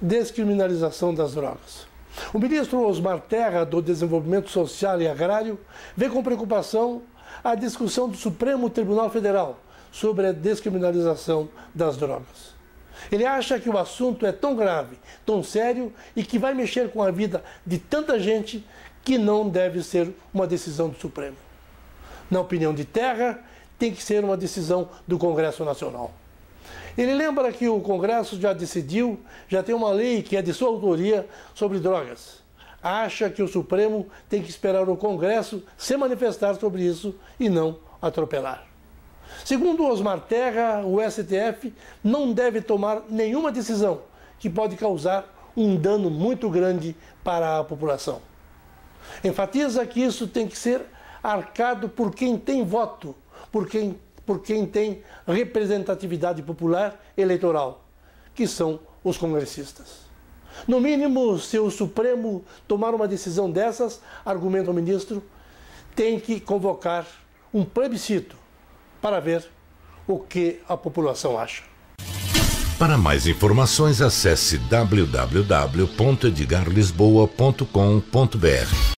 descriminalização das drogas. O ministro Osmar Terra, do Desenvolvimento Social e Agrário, vê com preocupação a discussão do Supremo Tribunal Federal sobre a descriminalização das drogas. Ele acha que o assunto é tão grave, tão sério e que vai mexer com a vida de tanta gente que não deve ser uma decisão do Supremo. Na opinião de Terra, tem que ser uma decisão do Congresso Nacional. Ele lembra que o Congresso já decidiu, já tem uma lei que é de sua autoria sobre drogas. Acha que o Supremo tem que esperar o Congresso se manifestar sobre isso e não atropelar. Segundo Osmar Terra, o STF não deve tomar nenhuma decisão que pode causar um dano muito grande para a população. Enfatiza que isso tem que ser arcado por quem tem voto, por quem por quem tem representatividade popular eleitoral, que são os congressistas. No mínimo, se o Supremo tomar uma decisão dessas, argumenta o ministro, tem que convocar um plebiscito para ver o que a população acha. Para mais informações, acesse www.edgarlisboa.com.br.